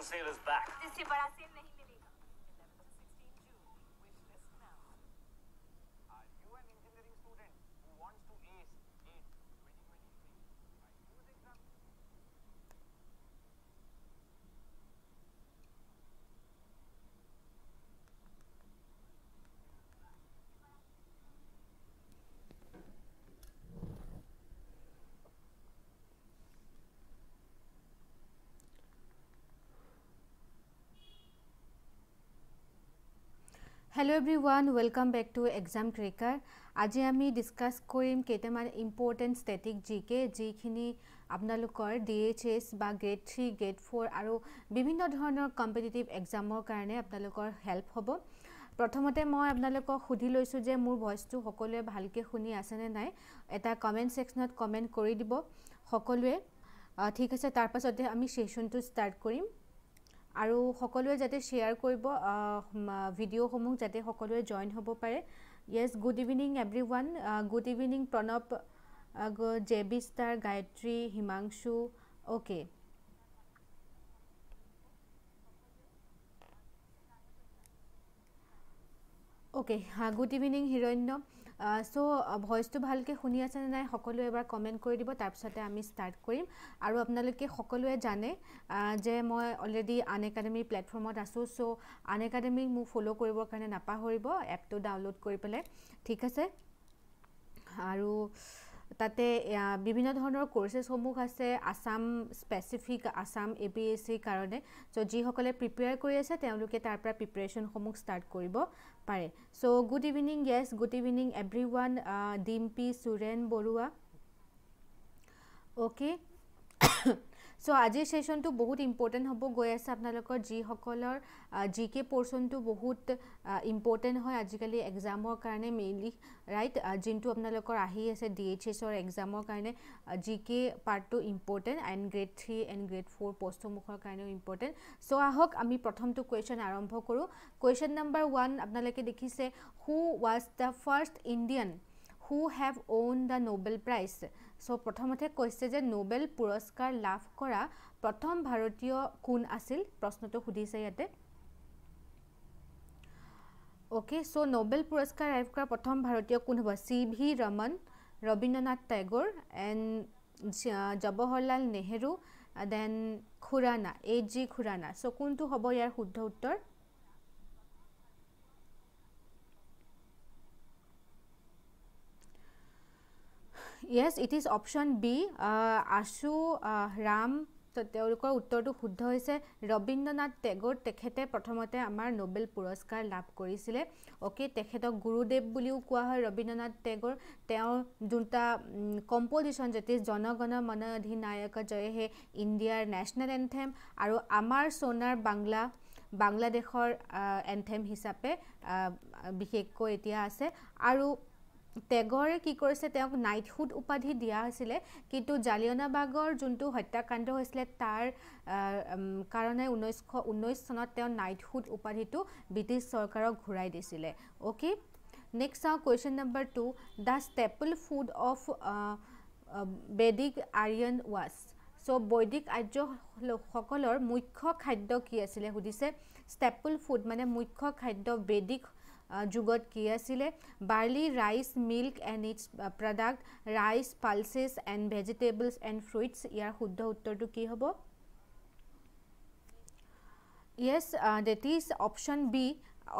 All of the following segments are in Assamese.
can seal us back. Hello' everyone welcome back to exam cracker আজি আমি ডিছকাছ কৰিম কেইটামান ইম্পৰ্টেণ্ট ষ্টেটিক জি কে যিখিনি আপোনালোকৰ ডি এইচ এছ বা গ্ৰেড থ্ৰী গ্ৰেড ফ'ৰ আৰু বিভিন্ন ধৰণৰ কম্পিটিটিভ এক্সামৰ কাৰণে আপোনালোকৰ হেল্প হ'ব প্ৰথমতে মই আপোনালোকক সুধি লৈছোঁ যে মোৰ ভইচটো সকলোৱে ভালকৈ শুনি আছেনে নাই এটা কমেণ্ট ছেকশ্যনত কমেণ্ট কৰি দিব সকলোৱে ঠিক আছে তাৰ পাছতে আমি ছেশ্যনটো ষ্টাৰ্ট কৰিম আৰু সকলোৱে যাতে শ্বেয়াৰ কৰিব ভিডিঅ'সমূহ যাতে সকলোৱে জইন হ'ব পাৰে yes good evening everyone good evening Pranav J B star Gayatri Himanshu okay okay good evening Hiranya so' ভইচটো ভালকৈ শুনি আছেনে নাই সকলোৱে এবাৰ কমেণ্ট কৰি দিব তাৰপিছতে আমি ষ্টাৰ্ট কৰিম আৰু আপোনালোকে সকলোৱে জানে যে মই অলৰেডি আন একাডেমিৰ প্লেটফৰ্মত আছোঁ চ' আন একাডেমিক মোক ফ'ল' কৰিবৰ কাৰণে নাপাহৰিব এপটো ডাউনলোড কৰি পেলাই ঠিক আছে আৰু তাতে বিভিন্ন ধৰণৰ কোৰ্চেছসমূহ আছে Assam specific Assam A P S চিৰ কাৰণে চ' যিসকলে প্ৰিপেয়াৰ কৰি আছে তেওঁলোকে তাৰ পৰা ষ্টাৰ্ট কৰিব পাৰে so' good evening yes good evening everyone Dimpy Suren Baruah okay so' আজিৰ ছেশ্যনটো বহুত ইম্পৰ্টেণ্ট হ'ব গৈ আছে আপোনালোকৰ যিসকলৰ জি কে পৰ্চনটো বহুত ইম্পৰ্টেণ্ট হয় আজিকালি এক্সামৰ কাৰণে মেইনলি ৰাইট যোনটো আপোনালোকৰ আহি আছে ডি এইচ এছৰ এক্সামৰ কাৰণে জি কে পাৰ্টটো important and grade three and grade four পষ্টসমূহৰ কাৰণেও ইম্পৰ্টেণ্ট চ' আহক আমি প্ৰথমটো কুৱেশ্যন আৰম্ভ কৰোঁ কুৱেশ্যন নাম্বাৰ ওৱান আপোনালোকে দেখিছে who was the first Indian who have won the Nobel prize so' প্ৰথমতে কৈছে যে নোবেল পুৰস্কাৰ লাভ কৰা প্ৰথম ভাৰতীয় কোন আছিল প্ৰশ্নটো সুধিছে ইয়াতে অ'কে চ' নোবেল পুৰস্কাৰ লাভ কৰা প্ৰথম ভাৰতীয় কোন হ'ব C V Raman Rabindranath Tagore and Jawaharlal Nehru then Khurana A G Khurana so' কোনটো হ'ব ইয়াৰ শুদ্ধ উত্তৰ Yes, it is option B. Uh, Ashu uh, Ram. তো তেওঁলোকৰ উত্তৰটো শুদ্ধ হৈছে ৰবীন্দ্ৰনাথ টেগোৰ তেখেতে প্ৰথমতে আমাৰ নবেল পুৰস্কাৰ লাভ কৰিছিলে অ'কে তেখেতক গুৰুদেৱ বুলিও কোৱা হয় ৰবীন্দ্ৰনাথ টেগোৰ তেওঁৰ যোনটা কম্প'জিশ্যন যেতি জনগণ মন অধিনায়ক জয় হে ইণ্ডিয়াৰ নেশ্যনেল এনথেম আৰু আমাৰ সোণাৰ বাংলা বাংলাদেশৰ এনথেম হিচাপে বিশেষকৈ এতিয়া আছে আৰু টেগৰে কি কৰিছে তেওঁক নাইটহুড উপাধি দিয়া হৈছিলে কিন্তু জালিয়নাবাগৰ যোনটো হত্যাকাণ্ড হৈছিলে তাৰ কাৰণে ঊনৈছশ ঊনৈছ চনত তেওঁ নাইটহুড উপাধিটো ব্ৰিটিছ চৰকাৰক ঘূৰাই দিছিলে অ'কে নেক্সট চাওঁ question number two the staple food of Vedic Aryan was so' বৈদিক আৰ্য লোকসকলৰ মুখ্য খাদ্য কি আছিলে সুধিছে ষ্টেপল ফুড মানে মুখ্য খাদ্য বেদিক যুগত কি আছিলে barley rice milk and its product rice pulses and vegetables and fruits ইয়াৰ শুদ্ধ উত্তৰটো কি হ'ব yes that is option B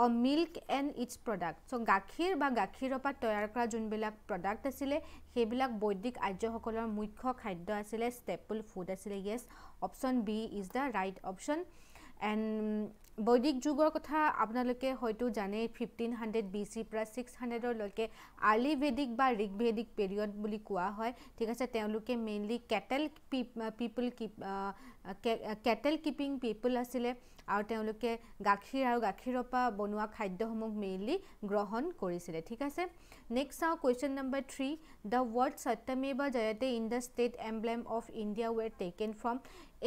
uh milk and its product so' গাখীৰ বা গাখীৰৰ পৰা তৈয়াৰ কৰা যোনবিলাক প্ৰডাক্ট আছিলে সেইবিলাক বৈদিক আৰ্যসকলৰ মুখ্য খাদ্য আছিলে ষ্টেপল ফুড আছিলে yes option B is the right option and বৈদিক যুগৰ কথা আপোনালোকে হয়তো জানেই ফিফটিন হাণ্ড্ৰেড বি চিৰ পৰা ছিক্স হাণ্ড্ৰেডলৈকে আৰ্লি ভেদিক বা ৰিগ ভেদিক পেৰিয়ড বুলি কোৱা হয় ঠিক আছে তেওঁলোকে mainly cattle people keep cattle keeping people আছিলে আৰু তেওঁলোকে গাখীৰ আৰু গাখীৰৰ পৰা বনোৱা খাদ্যসমূহ মেইনলি গ্ৰহণ কৰিছিলে ঠিক আছে নেক্সট চাওঁ question number three the word Satyameva Jayate in the state emblem of India were taken from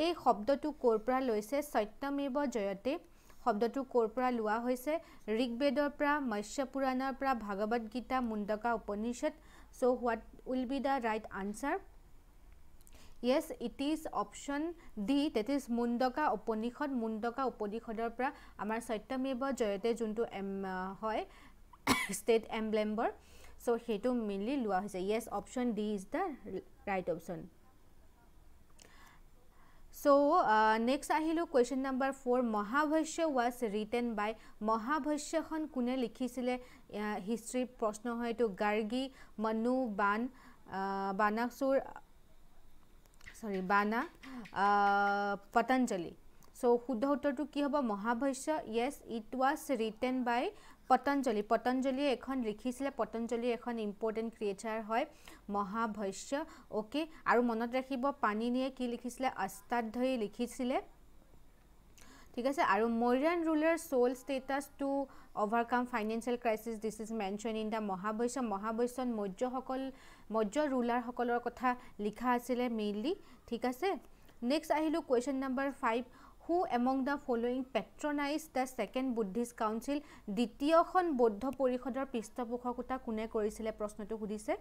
এই শব্দটো ক'ৰ পৰা লৈছে সত্যমেৱ জয়তে শব্দটো ক'ৰ পৰা লোৱা হৈছে ঋগবেদৰ পৰা মৎস্য পুৰাণৰ পৰা Bhagavad Gita Mundaka Upanishad so' what will be the right answer yes it is option D that is Mundaka Upanishad Mundaka উপনিষদৰ পৰা আমাৰ সত্যমেৱ জয়তে যোনটো এম হয় ষ্টেট এমব্লেম্বৰ চ' সেইটো মেইনলি লোৱা হৈছে yes option D is the right option So uh, next ahilu question number 4 Mahabhashya was written by Mahabhashya khan kune likhisile uh, history prashna hoy to Gargi Manu Ban uh, Banaksur sorry Bana uh, Patanjali so shuddha uttar tu ki hoba Mahabhashya yes it was written by uh, Patanjali পতঞ্জলিয়ে এখন লিখিছিলে পতঞ্জলি এখন ইম্পৰ্টেণ্ট ক্ৰিয়েচাৰ হয় মহাভষ্য অ'কে আৰু মনত ৰাখিব পানীনীয়ে কি লিখিছিলে অষ্টাধ্যায়ী লিখিছিলে ঠিক আছে আৰু Mauryan ruler sold statues to overcome financial crisis this is mention in the Mahabhashya Mahabhashya মৌৰ্যসকল মৌৰ্য ৰুলাৰসকলৰ কথা লিখা আছিলে মেইনলি ঠিক আছে নেক্সট আহিলোঁ question number five who among the following patronize the second Buddhist council দ্বিতীয়খন বৌদ্ধ পৰিষদৰ পৃষ্ঠপোষকতা কোনে কৰিছিলে প্ৰশ্নটো সুধিছে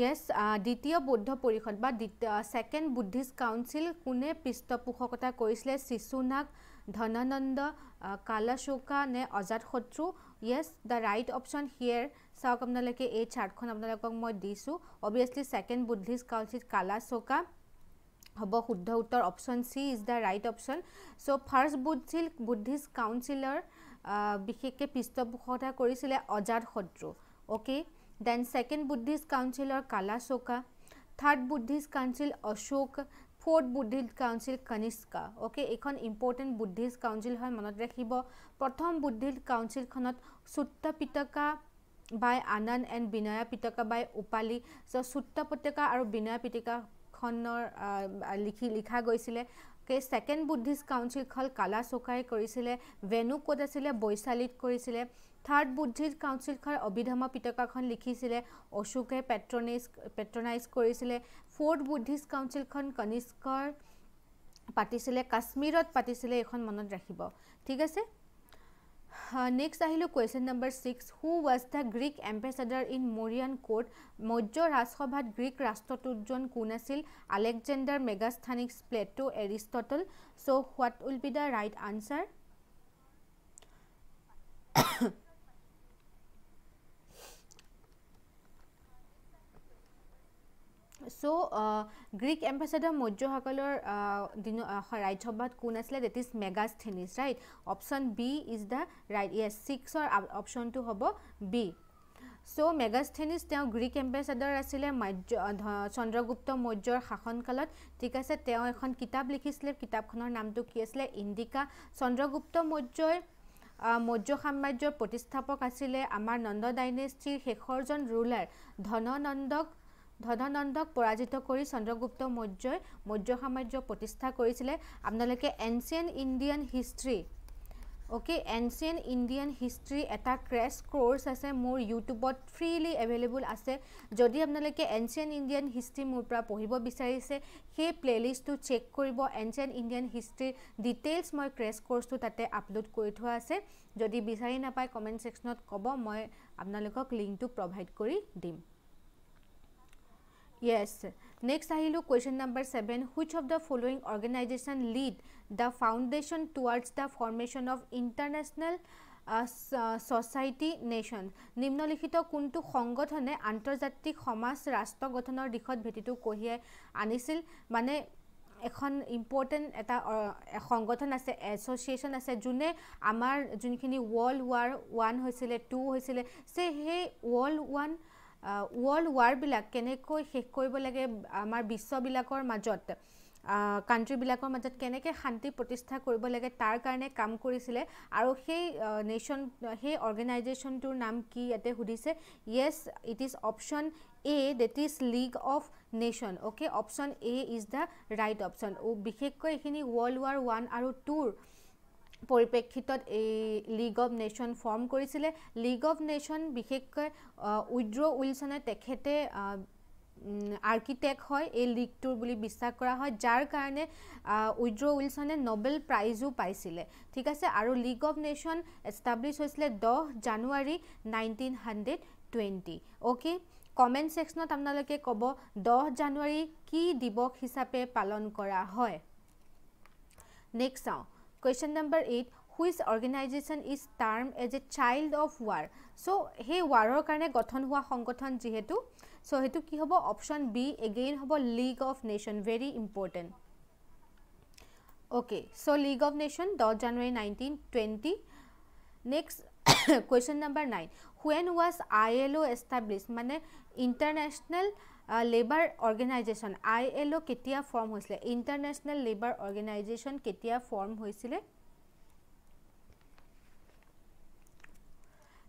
য়েছ দ্বিতীয় বৌদ্ধ পৰিষদ বা দ্বিতীয় ছেকেণ্ড বুদ্ধিষ্ট কাউঞ্চিল কোনে পৃষ্ঠপোষকতা কৰিছিলে চিচুনাক ধনানন্দ কালাশোকা নে Ajatashatru yes the right option here চাওক আপোনালোকে এই চাৰ্টখন আপোনালোকক মই দিছোঁ অভিয়াছলি ছেকেণ্ড বুদ্ধিষ্ট কাউন্সিল কালা চৌকা হ'ব শুদ্ধ উত্তৰ option C is the right option so' first বুদ্ধিল বুদ্ধিষ্ট কাউন্সিলৰ বিশেষকৈ পৃষ্ঠপোষকতা কৰিছিলে Ajatashatru okay then second Buddhist কাউন্সিলৰ Kalashoka third Buddhist council Ashoka fourth Buddhist council Kanishka okay এইখন ইম্পৰ্টেণ্ট বুদ্ধিষ্ট কাউন্সিল হয় মনত ৰাখিব প্ৰথম বুদ্ধিষ্ট কাউন্সিলখনত পিতকা বাই আনন্দ এণ্ড বিনয়া পিটকা বাই উপালি চ' চুট্টা পটকা আৰু বিনয়া পিটিকাখনৰ লিখি লিখা গৈছিলে কে ছেকেণ্ড বুদ্ধিষ্ট কাউঞ্চিলখন কালা চৌকাই কৰিছিলে ভেনু ক'ত আছিলে বৈশালীত কৰিছিলে থাৰ্ড বুদ্ধিষ্ট কাউঞ্চিলখন অভিধৰ্ম পিটকাখন লিখিছিলে অশোকে পেট্ৰনাইজ পেট্ৰনাইজ কৰিছিলে ফ'ৰ্থ বুদ্ধিষ্ট কাউন্সিলখন কনিষ্কৰ পাতিছিলে কাশ্মীৰত পাতিছিলে এইখন মনত ৰাখিব ঠিক আছে নেক্সট আহিলোঁ question number six who was the Greek ambassador in Mauryan court Maurya ৰাজসভাত গ্ৰীক ৰাষ্ট্ৰটোজন কোন আছিল Alexander Megasthenes Plato Aristotle so' what will be the right answer so Greek ambassador মৌৰ্যসকলৰ দিন ৰাজ্যসভাত কোন আছিলে that is Megasthenes right option B is the right yes ছিক্সৰ অপশ্যনটো হ'ব বি চ' মেগাষ্টেনিছ তেওঁ গ্ৰীক এম্বেচাডৰ আছিলে মাৰ্য চন্দ্ৰগুপ্ত মৌৰ্যৰ শাসনকালত ঠিক আছে তেওঁ এখন কিতাপ লিখিছিলে কিতাপখনৰ নামটো কি আছিলে ইণ্ডিকা চন্দ্ৰগুপ্ত মৌৰ্যৰ মৌৰ্য সাম্ৰাজ্যৰ প্ৰতিষ্ঠাপক আছিলে আমাৰ নন্দ ডাইনেষ্টিৰ শেষৰজন ৰুলাৰ ধননন্দক ধনানন্দক পৰাজিত কৰি চন্দ্ৰগুপ্ত মৌৰ্যই মৌৰ্য সাম্ৰাজ্য প্ৰতিষ্ঠা কৰিছিলে আপোনালোকে ancient Indian history okay ancient Indian history এটা ক্ৰেছ ক'ৰ্চ আছে মোৰ ইউটিউবত ফ্ৰীলি এভেইলেবল আছে যদি আপোনালোকে এনচিয়েণ্ট ইণ্ডিয়ান হিষ্ট্ৰী মোৰ পৰা পঢ়িব বিচাৰিছে সেই প্লে'লিষ্টটো চেক কৰিব এনচিয়েণ্ট ইণ্ডিয়ান হিষ্ট্ৰীৰ ডিটেইলছ মই ক্ৰেছ ক'ৰ্চটো তাতে আপলোড কৰি থোৱা আছে যদি বিচাৰি নাপায় কমেণ্ট ছেকশ্যনত ক'ব মই আপোনালোকক লিংকটো প্ৰভাইড কৰি দিম yes next ahilo question number 7 which of the following organization lead the foundation towards the formation of international uh, society nation nimnolikhito kuntu sanghathane antarjatik samaj rashtra gathanor dikhot bhetitu kohiye anisil mane এখন ইম্পৰ্টেণ্ট এটা সংগঠন আছে এছ'চিয়েশ্যন আছে যোনে আমাৰ যোনখিনি ৱৰ্ল্ড ৱাৰ ওৱান হৈছিলে টু হৈছিলে চে সেই ৱৰ্ল্ড ওৱান ওয়াৰ্ল্ড ওয়াৰ বিলাক কেনেকৈ শেষ কৰিব লাগে আমাৰ বিশ্ববিলাকৰ মাজত কাণ্ট্ৰিবিলাকৰ মাজত কেনেকৈ শান্তি প্ৰতিষ্ঠা কৰিব লাগে তাৰ কাৰণে কাম কৰিছিলে আৰু সেই নেশ্যন সেই অৰ্গেনাইজেশ্যনটোৰ নাম কি ইয়াতে সুধিছে yes it is option A that is League of Nation okay option A is the right option বিশেষকৈ এইখিনি ৱৰ্ল্ড ৱাৰ ওৱান আৰু টুৰ পৰিপ্ৰেক্ষিতত এই লীগ অৱ নেশ্যন ফৰ্ম কৰিছিলে লীগ অফ নেশ্যন বিশেষকৈ উইড্ৰ উইলছনে তেখেতে আৰ্কিটেক্ট হয় এই লীগটোৰ বুলি বিশ্বাস কৰা হয় যাৰ কাৰণে উইড্ৰ উইলছনে নবেল প্ৰাইজো পাইছিলে ঠিক আছে আৰু লীগ অৱ নেশ্যন এষ্টাব্লিছ হৈছিলে দহ January nineteen hundred twenty okay comment ছেকশ্যনত আপোনালোকে ক'ব দহ জানুৱাৰী কি দিৱস হিচাপে পালন কৰা হয় নেক্সট চাওঁ question number 8 which organization is termed as a child of war so he war or karane gathan hua sangathan jehetu so hetu ki hobo option b again hobo league of nation very important okay so league of nation 10 january 1920 next question number 9 when was ilo established mane international labour organisation I L O' কেতিয়া ফৰ্ম হৈছিলে ইণ্টাৰনেশ্যনেল লেবাৰ অৰ্গেনাইজেশ্যন কেতিয়া ফৰ্ম হৈছিলে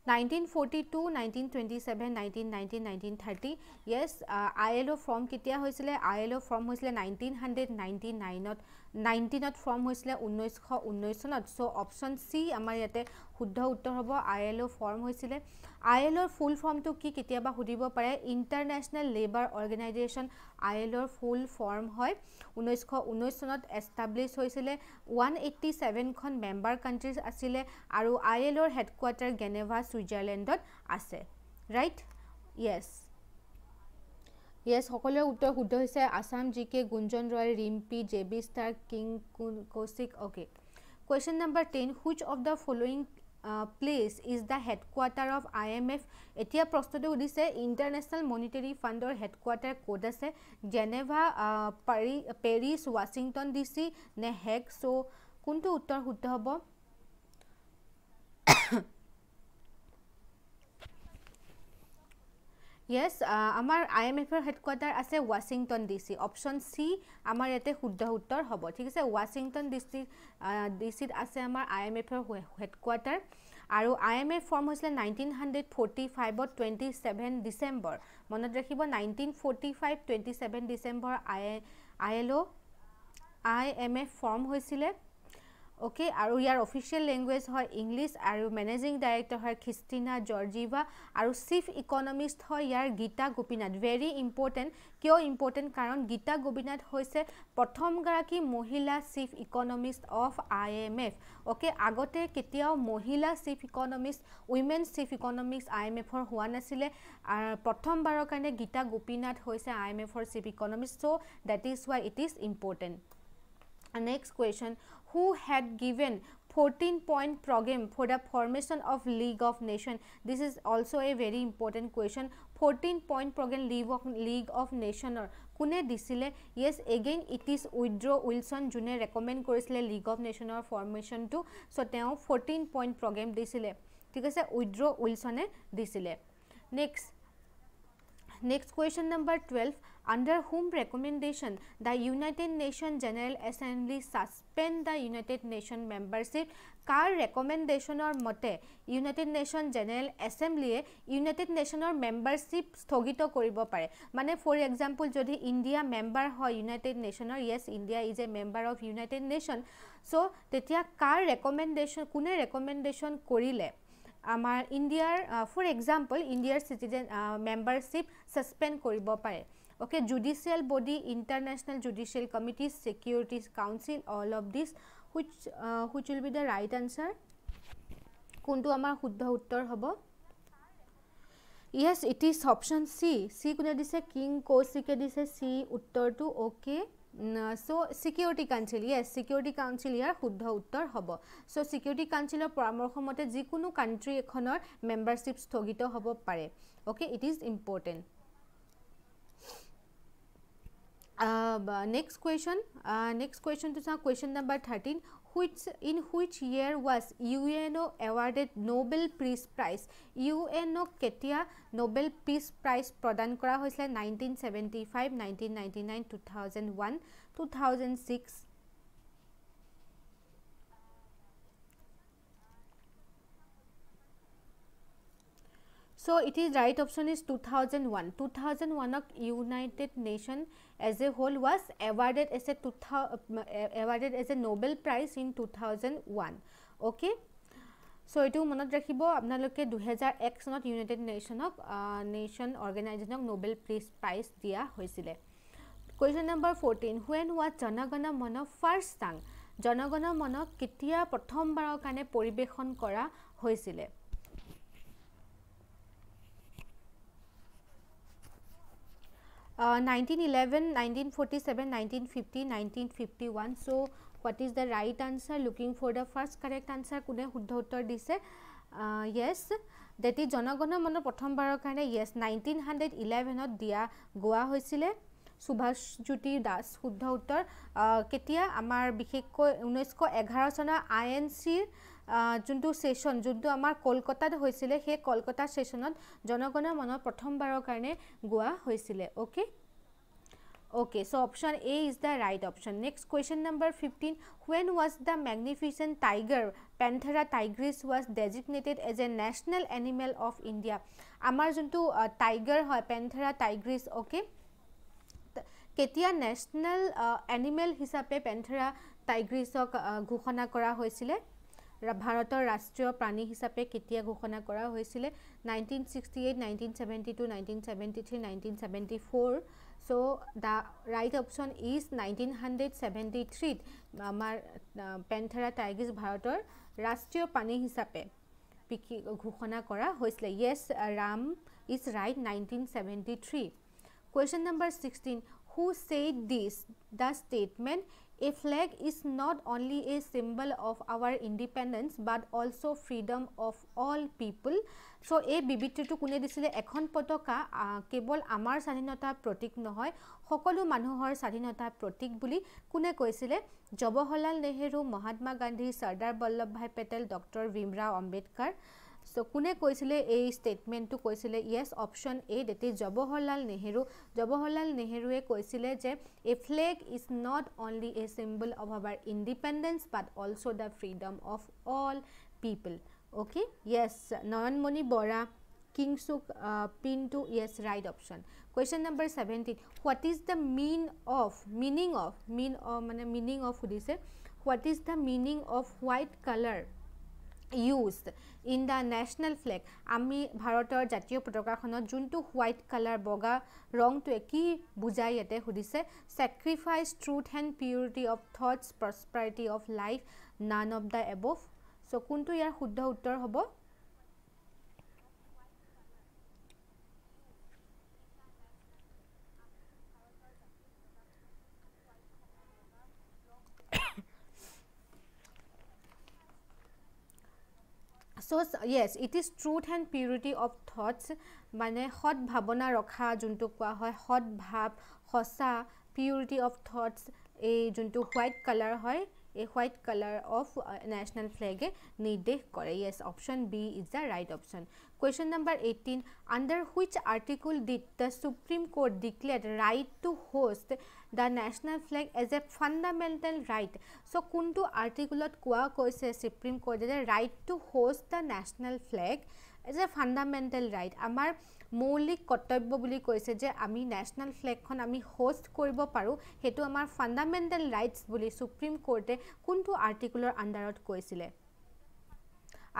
nineteen forty two nineteen twenty seven nineteen nineteen nineteen thirty yes form হৈছিলে নাইনটিনত ফৰ্ম হৈছিলে ঊনৈছশ ঊনৈছ চনত চ' অপশ্যন চি আমাৰ ইয়াতে শুদ্ধ উত্তৰ হ'ব আই এল অ' ফৰ্ম হৈছিলে আই এল অ'ৰ ফুল ফৰ্মটো কি কেতিয়াবা সুধিব পাৰে international labour organisation I L অ'ৰ ফুল ফৰ্ম হয় ঊনৈছশ ঊনৈছ চনত এষ্টাব্লিছ হৈছিলে ওৱান এইটটি ছেভেনখন মেম্বাৰ কাণ্ট্ৰিজ আছিলে আৰু আই এল অ'ৰ হেডকোৱাৰ্টাৰ গেনেভা ছুইজাৰলেণ্ডত আছে ৰাইট য়েছ য়েছ সকলোৰে উত্তৰ শুদ্ধ হৈছে Assam G K Gunjan Roy Rimpi J B star king কুন Kaushik okay question number ten which of the following place is the headquarter of I M F এতিয়া প্ৰশ্নটো সুধিছে ইণ্টাৰনেশ্যনেল মনিটেৰী ফাণ্ডৰ হেডকোৱাৰ্টাৰ ক'ত আছে জেনেভা পাৰি পেৰিছ ৱাশ্বিংটন ডি চি নে হেগ চ' কোনটো উত্তৰ শুদ্ধ হ'ব Yes, our IMF headquarters is Washington DC. Option C, our ete hudda huttar hobo. Because Washington DC, DC is our IMF headquarters. Aru IMF form hoisle 1945 or 27 December. Monad rakhi 1945 27 December ILO IMF form hoisile. Okay আৰু ইয়াৰ অফিচিয়েল লেংগুৱেজ হয় ইংলিছ আৰু মেনেজিং ডাইৰেক্টৰ হয় খ্ৰীষ্টিনা জৰ্জিভা আৰু চিফ ইকনমিষ্ট হয় ইয়াৰ গীতা গোপীনাথ ভেৰি ইম্পৰ্টেণ্ট কিয় ইম্পৰ্টেণ্ট কাৰণ গীতা গোপীনাথ হৈছে প্ৰথমগৰাকী মহিলা chief economist of I M F okay আগতে কেতিয়াও মহিলা chief economist women chief economics I M এফৰ হোৱা নাছিলে প্ৰথমবাৰৰ কাৰণে গীতা গোপীনাথ হৈছে আই এম এফৰ chief economist so' that is why it is important next question who had given 14 point program for the formation of league of nation this is also a very important question 14 point program league of league of nation or kune disile yes again it is Woodrow wilson june recommend korisile league of nation or formation to so teo 14 point program disile thik ase Woodrow wilson e disile next next question number 12 under whom recommendation the United Nations General Assembly suspend the United Nations membership car recommendation or mote United Nations General Assembly United Nations membership sthogito koribo pare mane for example jodi India member hoy United Nations yes India is a member of United Nations so tetia car recommendation kune recommendation korile amar India uh, for example India citizen uh, membership suspend koribo pare okay judicial body international judicial committees securities council all of this which which will be the right answer कौन तो हमारा शुद्ध उत्तर हम yes it is option C C कोने दिसे किंग कोसिके दिसे सी उत्तर तो okay so security council yes security council यार शुद्ध उत्तर हम सो सिक्योरिटी काउंसिलर परामर्श मते जिको कान्ट्री एखर मेम्बरशिप स्थगित हम पे okay it is important next question uh, next question to some question number 13 which in which year was uno awarded nobel peace prize uno ketia nobel peace prize pradan kara hoisle 1975 1999 2001 2006 So it is right option is 2001. 2001ক United Nation as a whole was awarded as a 2000 uh, awarded as a Nobel Prize in 2001. Okay. So এইটো মনত ৰাখিব আপোনালোকে দুহেজাৰ এক চনত ইউনাইটেড নেশ্যনক নেশ্যন অৰ্গেনাইজেশ্যনক নবেল প্ৰিজ প্ৰাইজ দিয়া হৈছিলে question number fourteen when what জনগণ মন ফাৰ্ষ্ট টাং জনগণ মনক কেতিয়া প্ৰথমবাৰৰ কাৰণে পৰিৱেশন কৰা হৈছিলে 1951 so what is the right answer looking for the first correct answer kune shuddha uttar dise uh, yes that is janagana mana pratham bar yes 1911 not dia goa hoisile subhash juti das shuddha uttar uh, ketia amar bikhekko 1911 sana inc যোনটো ছেশ্যন যোনটো আমাৰ কলকাতাত হৈছিলে সেই কলকাতা ছেশ্যনত জনগণ মনৰ প্ৰথমবাৰৰ কাৰণে গোৱা হৈছিলে okay okay so' option A is the right option next question number fifteen when was the magnificent tiger Panthera tigris was designated as a national animal of India আমাৰ যোনটো টাইগাৰ হয় পেন্থেৰা টাইগ্ৰিছ অ'কে কেতিয়া নেশ্যনেল এনিমেল হিচাপে পেন্থেৰা টাইগ্ৰিছক ঘোষণা কৰা হৈছিলে ভাৰতৰ ৰাষ্ট্ৰীয় প্ৰাণী হিচাপে কেতিয়া ঘোষণা কৰা হৈছিলে nineteen sixty eight nineteen seventy two nineteen seventy three nineteen seventy four so' the right option is nineteen hundred seventy থ্ৰীত আমাৰ পেন্থেৰা টাইগিছ ভাৰতৰ ৰাষ্ট্ৰীয় প্ৰাণী হিচাপে বিকি ঘোষণা কৰা হৈছিলে yes Ram is right nineteen seventy three question number sixteen who said this the statement a flag is not only a symbol of our independence but also freedom of all people so a bibittu kune disile ekhon potoka kebol amar sadhinata pratik nohoy sokolu manuhor sadhinata pratik buli kune koisile jawaharlal nehru mahatma gandhi sardar ballabhbhai patel dr bhimrao ambedkar so' কোনে কৈছিলে এই ষ্টেটমেণ্টটো কৈছিলে yes option A that is Jawaharlal Nehru Jawaharlal নেহেৰুৱে কৈছিলে যে a flag is not only a symbol of our independence but also' the freedom of all people okay yes Nayanmoni Bora Kinshuk Pinto yes right option question number seventeen what is the mean of meaning of mean of মানে মিনিং অফ সুধিছে what is the meaning of white colour used in the national flag আমি ভাৰতৰ জাতীয় পতাকাখনত যোনটো হোৱাইট কালাৰ বগা ৰংটোৱে কি বুজাই ইয়াতে সুধিছে sacrifice truth and purity of thoughts prosperity of life none of the above so' কোনটো ইয়াৰ শুদ্ধ উত্তৰ হ'ব so' yes it is truth and purity of thoughts মানে সৎ ভাৱনা ৰখা যোনটো কোৱা হয় সৎ ভাৱ সঁচা পিউৰিটি অফ থটছ এই যোনটো হোৱাইট কালাৰ হয় a white color of uh, national flag nirdesh kore yes option b is the right option question number 18 under which article did the supreme court declare right to host the national flag as a fundamental right so kuntu articleot kua koise supreme court the right to host the national flag as a fundamental right আমাৰ মৌলিক কৰ্তব্য বুলি কৈছে যে আমি নেশ্যনেল ফ্লেগখন আমি হোষ্ট কৰিব পাৰোঁ সেইটো আমাৰ ফাণ্ডামেণ্টেল ৰাইটছ বুলি চুপ্ৰিম কোৰ্টে কোনটো আৰ্টিকুলৰ আণ্ডাৰত কৈছিলে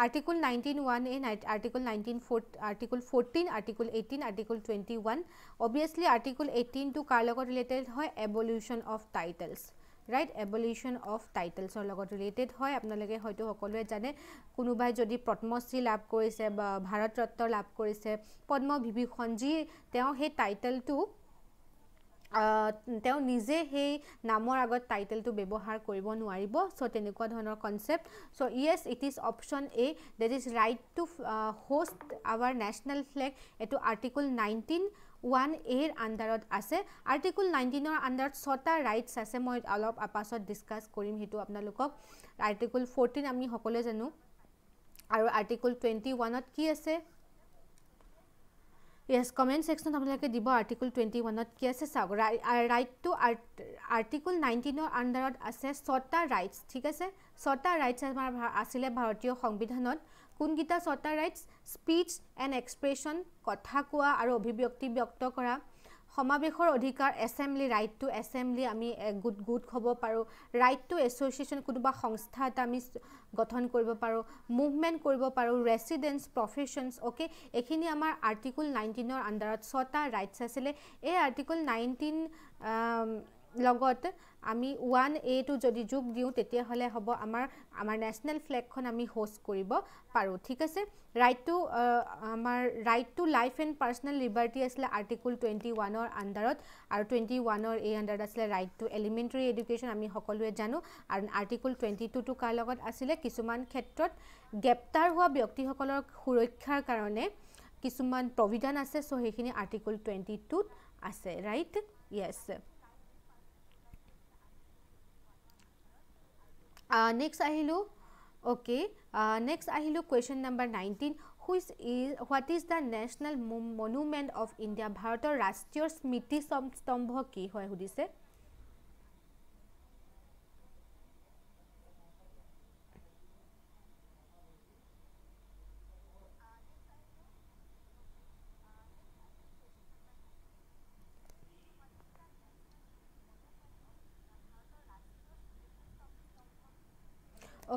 article nineteen one A article nineteen four article fourteen article eighteen article twenty one obviously article এইটিনটো কাৰ লগত ৰিলেটেড হয় abolition of titles right abolition of টাইটেলছৰ লগত ৰিলেটেড হয় আপোনালোকে হয়তো সকলোৱে জানে কোনোবাই যদি পদ্মশ্ৰী লাভ কৰিছে বা ভাৰতৰত্ন লাভ কৰিছে পদ্মবিভীষণ যি তেওঁ সেই টাইটেলটো তেওঁ নিজে সেই নামৰ আগত টাইটেলটো ব্যৱহাৰ কৰিব নোৱাৰিব চ' তেনেকুৱা ধৰণৰ concept so' yes it is option A that is right to host our national flag এইটো আৰ্টিকল নাইনটিন ওৱান এৰ আণ্ডাৰত আছে আৰ্টিকল নাইণ্টিনৰ আণ্ডাৰত ছটা ৰাইটছ আছে মই অলপ পাছত ডিছকাছ কৰিম সেইটো আপোনালোকক আৰ্টিকল ফৰ্টিন আমি সকলোৱে জানো আৰু আৰ্টিকল টুৱেণ্টি ওৱানত কি আছে য়েছ কমেণ্ট ছেকশ্যনত আপোনালোকে দিব আৰ্টিকল টুৱেণ্টি ওৱানত কি আছে চাওক ৰাই ৰাইটটো আৰ আৰ্টিকল নাইণ্টিনৰ আণ্ডাৰত আছে ছটা ৰাইটছ ঠিক আছে ছটা ৰাইটছ আমাৰ আছিলে ভাৰতীয় সংবিধানত কোনকেইটা ছটা ৰাইটছ স্পীচ এণ্ড এক্সপ্ৰেশ্যন কথা কোৱা আৰু অভিব্যক্তি ব্যক্ত কৰা সমাৱেশৰ অধিকাৰ এছেম্বলি ৰাইট টু এছেম্বলি আমি গোট গোট হ'ব পাৰোঁ ৰাইট টু এছ'চিয়েশ্যন কোনোবা সংস্থা এটা আমি গঠন কৰিব পাৰোঁ মুভমেণ্ট কৰিব পাৰোঁ ৰেচিডেঞ্চ প্ৰফেশ্যনছ অ'কে এইখিনি আমাৰ আৰ্টিকল নাইনটিনৰ আণ্ডাৰত ছটা ৰাইটছ আছিলে এই আৰ্টিকল নাইণ্টিন লগত আমি ওৱান এ টো যদি যোগ দিওঁ তেতিয়াহ'লে হ'ব আমাৰ আমাৰ নেশ্যনেল ফ্লেগখন আমি হোষ্ট কৰিব পাৰোঁ ঠিক আছে ৰাইট টু আমাৰ right to life and personal liberty আছিলে আৰ্টিকল টুৱেণ্টি ওৱানৰ আণ্ডাৰত আৰু টুৱেণ্টি ওৱানৰ এই আণ্ডাৰত আছিলে ৰাইট টু এলিমেণ্টেৰী এডুকেশ্যন আমি সকলোৱে জানো আৰু আৰ্টিকল টুৱেণ্টি টুটো কাৰ লগত আছিলে কিছুমান ক্ষেত্ৰত গ্ৰেপ্তাৰ হোৱা ব্যক্তিসকলৰ সুৰক্ষাৰ কাৰণে কিছুমান প্ৰবিধান আছে চ' সেইখিনি আৰ্টিকুল টুৱেণ্টি টুত আছে ৰাইট য়েছ নেক্সট আহিলোঁ অ'কে নেক্সট আহিলোঁ question number nineteen which is what is the national monument of India ভাৰতৰ ৰাষ্ট্ৰীয় স্মৃতিস্তম্ভ কি হয় সুধিছে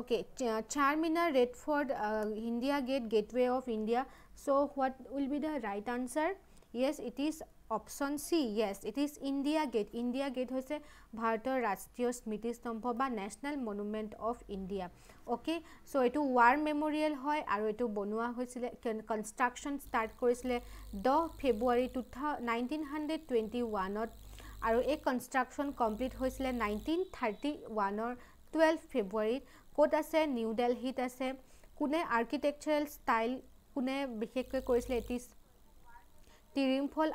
okay Ch uh, charminar redford uh, india gate gateway of india so what will be the right answer yes it is option C yes it is India Gate India Gate হৈছে ভাৰতৰ ৰাষ্ট্ৰীয় স্মৃতিস্তম্ভ বা national monument of India okay so' এইটো ৱাৰ মেম'ৰিয়েল হয় আৰু এইটো বনোৱা হৈছিলে কনষ্ট্ৰাকশ্যন ষ্টাৰ্ট কৰিছিলে দহ ফেব্ৰুৱাৰী টু থা নাইনটিন হাণ্ড্ৰেড টুৱেণ্টি ওৱানত আৰু এই কনষ্ট্ৰাকশ্যন কমপ্লিট হৈছিলে নাইনটিন থাৰ্টি ওৱানৰ টুৱেলভ ফেব্ৰুৱাৰীত ক'ত আছে নিউ দেলহিত আছে কোনে আৰ্কিটেকচাৰেল ষ্টাইল কোনে বিশেষকৈ কৰিছিলে এটি টিৰিমফল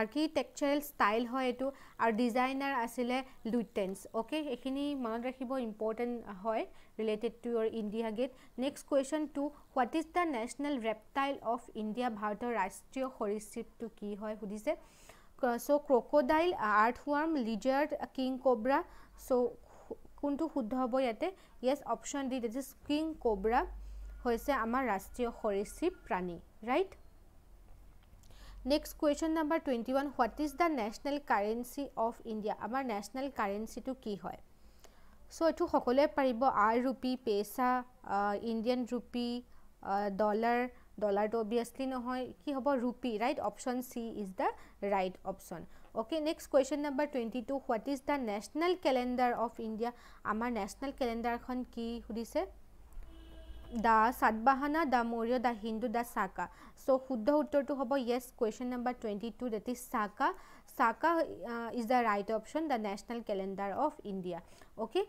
আৰ্কিটেকচাৰেল ষ্টাইল হয় এইটো আৰু ডিজাইনাৰ আছিলে লুইটেনছ অ'কে এইখিনি মনত ৰাখিব ইম্পৰ্টেণ্ট হয় related to your India Gate next question two what is the national reptile of India ভাৰতৰ ৰাষ্ট্ৰীয় সৰীসৃপটো কি হয় সুধিছে so' crocodile earthworm lizard king cobra so' কোনটো শুদ্ধ হ'ব ইয়াতে yes option D that is king cobra হৈছে আমাৰ ৰাষ্ট্ৰীয় সৰীসৃপ প্ৰাণী right next question number twenty one what is the national currency of India আমাৰ নেশ্যনেল কাৰেঞ্চিটো কি হয় চ' এইটো সকলোৱে পাৰিব R rupee paisa Indian rupee dollar ডলাৰটো অভিয়াছলি নহয় কি হ'ব rupee right option C is the right option Okay, next question number 22. What is the national calendar of India? Amar national calendar khan ki hudi se? The Sadbahana, the Moryo, the Hindu, the Saka. So, huddha uttar to hobo, yes, question number 22, that is Saka. Saka uh, is the right option, the national calendar of India. Okay.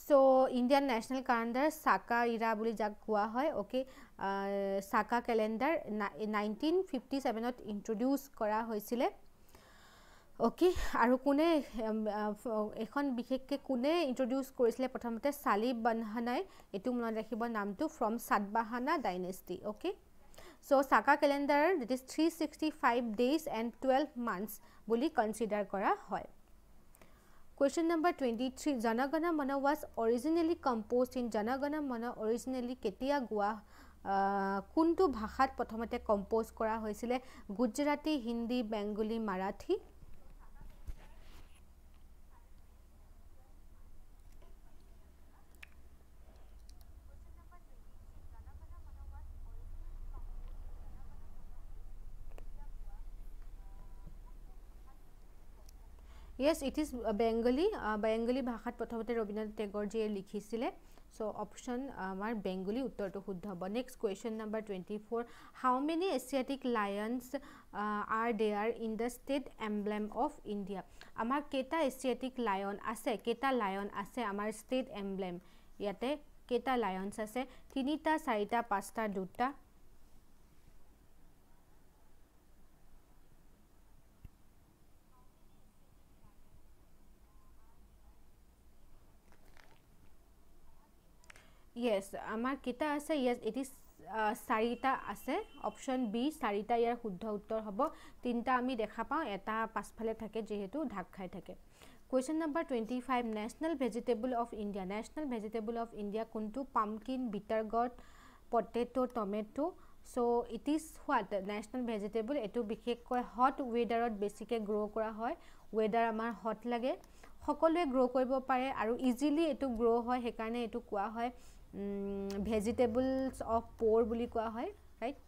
So Indian national calendar Saka era বুলি যাক কোৱা হয় okay Saka calendar nineteen fifty ছেভেনত ইণ্ট্ৰডিউচ কৰা হৈছিলে অ'কে আৰু কোনে এখন বিশেষকৈ কোনে ইণ্ট্ৰডিউচ কৰিছিলে প্ৰথমতে চালি বানহানাই এইটো মনত ৰাখিব নামটো from Satavahana dynasty okay so' Saka calendar that is three sixty five days and twelve months বুলি কনচিডাৰ কৰা হয় Question number 23. Janagana Mana was originally composed in Janagana Mana originally Ketia Gua uh, Kuntu Bahat Potomate composed Kora Hosile Gujarati, Hindi, Bengali, Marathi. Yes, it is Bengali. Uh, Bengali Bhakat Pathavate Robinath Tagore Jay Likhisile. So, option Amar uh, Bengali Uttar to Hudhaba. Next question number 24. How many Asiatic lions uh, are there in the state emblem of India? Amar Keta Asiatic lion ase, Keta lion ase, Amar state emblem. Yate Keta lions ase, Tinita Saita Pasta Dutta. Yes, আমাৰ কিটা আছে yes it is সাৰিতা আছে অপশন বি সাৰিতা ইয়াৰ শুদ্ধ উত্তৰ হ'ব তিনটা আমি দেখা পাওঁ এটা পাছফালে থাকে যেহেতু ঢাক খাই থাকে question number twenty five national vegetable of India national vegetable of India কোনটো pumpkin bitter gourd potato tomato so' it is what national vegetable এইটো বিশেষকৈ হট ৱেডাৰত বেছিকৈ গ্ৰ' কৰা হয় ৱেডাৰ আমাৰ হট লাগে সকলোৱে গ্ৰ' কৰিব পাৰে আৰু ইজিলি এইটো গ্ৰ' হয় সেইকাৰণে এইটো কোৱা হয় ভেজিটেবলছ অফ প'ৰ বুলি কোৱা হয় ৰাইট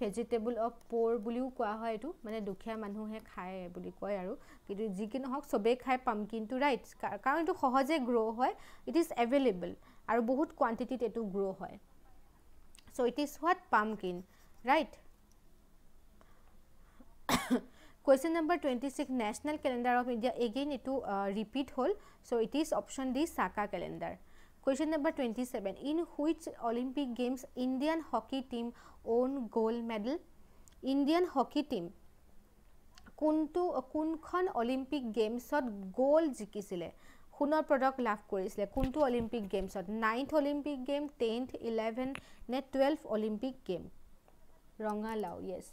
ভেজিটেবল অফ প'ৰ বুলিও কোৱা হয় এইটো মানে দুখীয়া মানুহে খায় বুলি কয় আৰু কিন্তু যি কি নহওক চবেই খায় পাম কিন্তু ৰাইট কাৰণ এইটো সহজে গ্ৰ' হয় ইট ইজ এভেইলেবল আৰু বহুত কোৱান্টিটিত এইটো গ্ৰ' হয় so' it is what pumpkin right question number twenty six national calendar of India again এইটো ৰিপিট হ'ল so' it is option D Saka calendar Question number 27. In which Olympic Games Indian hockey team won gold medal? Indian hockey team. Kuntu Kunkhan Olympic Games had gold jikisile. Kunar product laugh korisle. Kuntu Olympic Games had 9th Olympic Game, 10th, 11th, 12th Olympic Game. Ronga lao, yes.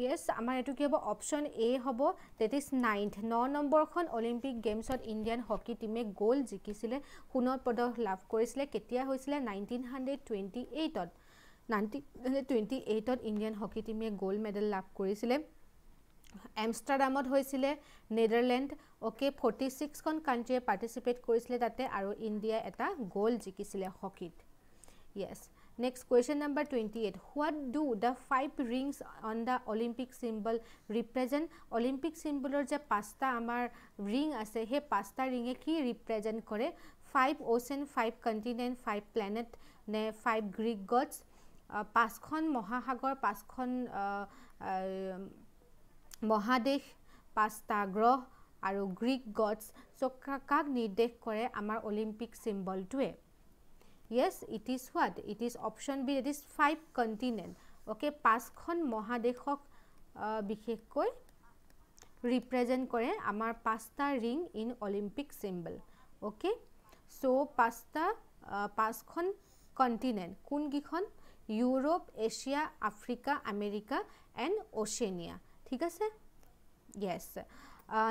Yes আমাৰ এইটো কি হ'ব অপশ্যন এ হ'ব ডেট ইজ নাইনথ ন নম্বৰখন অলিম্পিক গেমছত ইণ্ডিয়ান হকী টীমে গ'ল্ড জিকিছিলে সোণৰ পদক লাভ কৰিছিলে কেতিয়া হৈছিলে নাইনটিন হাণ্ড্ৰেড টুৱেণ্টি এইটত নাইনটিন হাণ্ড্ৰেড টুৱেণ্টি এইটত ইণ্ডিয়ান হকী টীমে গ'ল্ড মেডেল লাভ কৰিছিলে এমষ্টাৰডামত হৈছিলে নেডাৰলেণ্ড অ'কে ফৰ্টি ছিক্সখন কাণ্ট্ৰীয়ে পাৰ্টিচিপেট কৰিছিলে তাতে আৰু ইণ্ডিয়াই এটা গ'ল্ড জিকিছিলে হকীত yes next question number 28 what do the five rings on the olympic symbol represent olympic symbol or je pasta amar ring ase he pasta ring e ki represent kore five ocean five continent five planet ne five greek gods uh, paskhon mahasagar paskhon mahadesh uh, uh, pasta groh aru greek gods so kak nirdesh kore amar olympic symbol to hai. yes it is what it is option b it is five continent okay paschon mahadeshok bishekoi represent kore amar pasta ring in olympic symbol okay so pasta uh, paschon continent kun gikhon europe asia africa america and oceania thik ase yes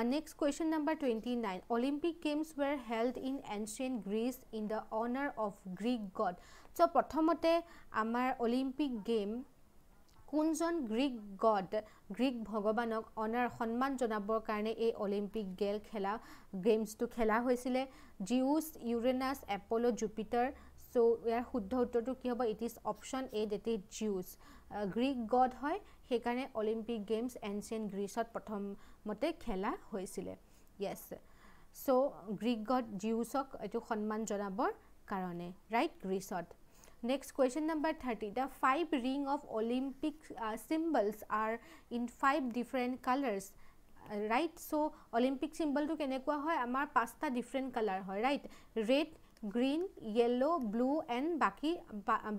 next question number 29 olympic games were held in ancient greece in the honor of greek god so prathamote amar olympic game কোনজন গ্ৰীক গড গ্ৰীক ভগৱানক অনাৰ সন্মান জনাবৰ কাৰণে এই অলিম্পিক গেল খেলা গেমছটো খেলা হৈছিলে Zeus Uranus Apollo' Jupiter so' ইয়াৰ শুদ্ধ উত্তৰটো কি হ'ব it is option A that is Zeus Greek god হয় সেইকাৰণে অলিম্পিক গেমছ এনচিয়েণ্ট গ্ৰীচত প্ৰথমতে খেলা হৈছিলে য়েছ চ' গ্ৰীক গড জিউচক এইটো সন্মান জনাবৰ কাৰণে ৰাইট গ্ৰীচত next question number thirty the five ring of Olympic symbols are in five different colours right so' Olympic চিম্বলটো কেনেকুৱা হয় আমাৰ পাঁচটা ডিফাৰেণ্ট কালাৰ হয় right red green yellow' blue and বাকী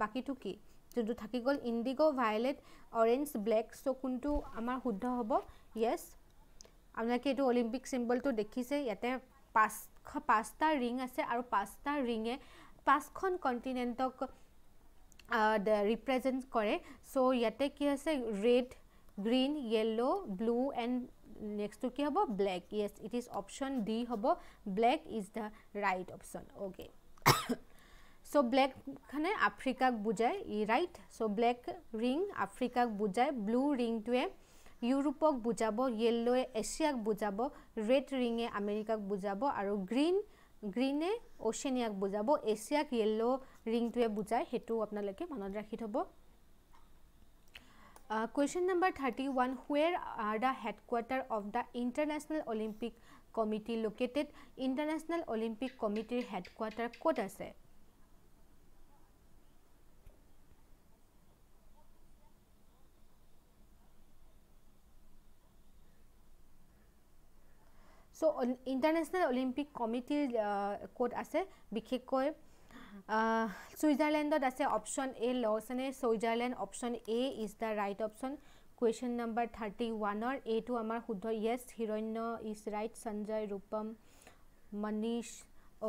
বাকীটো কি যোনটো থাকি গ'ল indigo' violet orange black so' কোনটো আমাৰ শুদ্ধ হ'ব য়েছ আপোনালোকে এইটো অলিম্পিক চিম্বলটো দেখিছে ইয়াতে পাঁচ পাঁচটা ৰিং আছে আৰু পাঁচটা ৰিঙে পাঁচখন কণ্টিনেণ্টক ৰিপ্ৰেজেণ্ট কৰে চ' ইয়াতে কি আছে red green yellow' blue and নেক্সটটো কি হ'ব black yes it is option D হ'ব black is the right option okay so black খানে আফ্রিকাক বুজায় ই রাইট সো ব্লেক রিং আফ্রিকাক বুজায় ব্লু রিংটুয়ে ইউরোপক বুজাব ইয়েলোয়ে এশিয়াক বুজাব রেড রিংয়ে আমেরিকাক বুজাব আর গ্রিন গ্রিনে ওশেনিয়াক বুজাব এশিয়াক ইয়েলো রিংটুয়ে বুজায় সেটু আপনাদেরকে মনত রাখি থব question number thirty one where are the headquarter of the International Olympic Committee located International Olympic কমিটির হেডকোয়ার্টার কত আছে চ' ইণ্টাৰনেশ্যনেল অলিম্পিক কমিটিৰ ক'ত আছে বিশেষকৈ ছুইজাৰলেণ্ডত আছে option A Lausanne Switzerland option A is the right option question number thirty ওৱানৰ এইটো আমাৰ শুদ্ধ yes Hiranya is right Sanjay Rupam Manish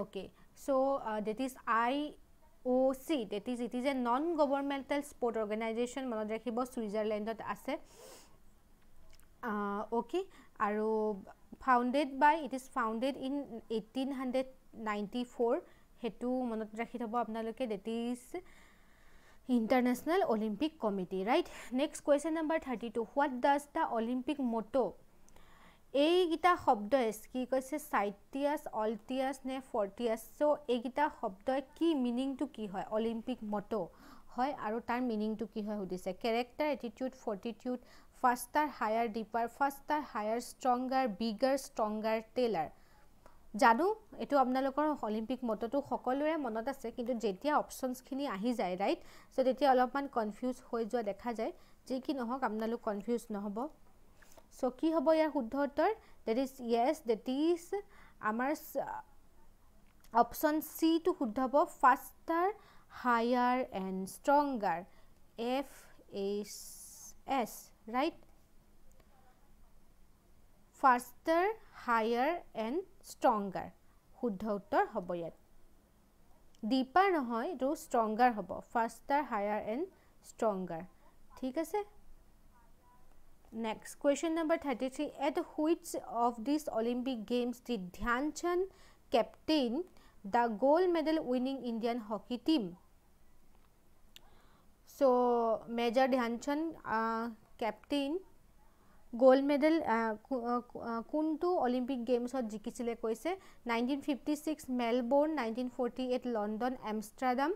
okay so' that is I O' C that is it is a non governmental sport organisation মনত ৰাখিব ছুইজাৰলেণ্ডত আছে অ'কে uh, আৰু founded by it is founded in eighteen hundred ninety four সেইটো মনত ৰাখি থ'ব আপোনালোকে that is international Olympic Committee right next question number thirty two what does the Olympic motto' এইকেইটা শব্দই কি কৈছে চাইটিয়াছ অল্টিয়াছ নে ফৰ্টিয়াছ চ' এইকেইটা শব্দই কি মিনিংটো কি হয় অলিম্পিক মট' হয় আৰু তাৰ মিনিংটো কি হয় সুধিছে character attitude fortitude faster higher deeper faster higher stronger bigger stronger taller জানো এইটো আপোনালোকৰ অলিম্পিক মতটো সকলোৰে মনত আছে কিন্তু যেতিয়া অপশ্যনছখিনি আহি যায় ৰাইট চ' তেতিয়া অলপমান কনফিউজ হৈ যোৱা দেখা যায় যি কি নহওক আপোনালোক কনফিউজ নহ'ব চ' কি হ'ব ইয়াৰ শুদ্ধ উত্তৰ that is yes that is আমাৰ অপশ্যন চিটো শুদ্ধ হ'ব faster higher and stronger FSS right faster higher and stronger শুদ্ধ উত্তৰ হ'ব ইয়াত ডিপাৰ নহয় এইটো ষ্ট্ৰংগাৰ হ'ব ফাষ্টাৰ হায়াৰ এণ্ড ষ্ট্ৰংগাৰ ঠিক আছে Next question number 33 at which of these Olympic games did Dhyan Chand captain the gold medal winning Indian hockey team. So, Major Dhyanchan, uh, captain, gold medal, uh, Kuntu Olympic Games or Jikisile Koise, 1956 Melbourne, 1948 London, Amsterdam,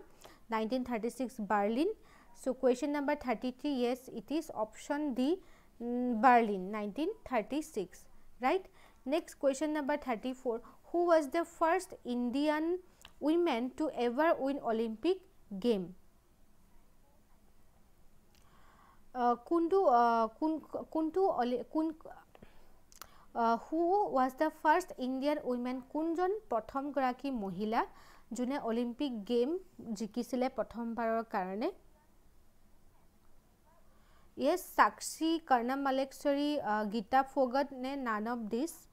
1936 Berlin. So, question number 33, yes, it is option D, um, Berlin, 1936, right. Next question number 34, who was the first Indian woman to ever win Olympic game? Kundu uh, Kuntu Kun uh, who was the first Indian woman Kunjon Potom Graki Mohila June Olympic Game Jikisile Potom Paro Karane? Yes, Sakshi Karna Malekshari uh, Gita Fogat ne none of this. Uh,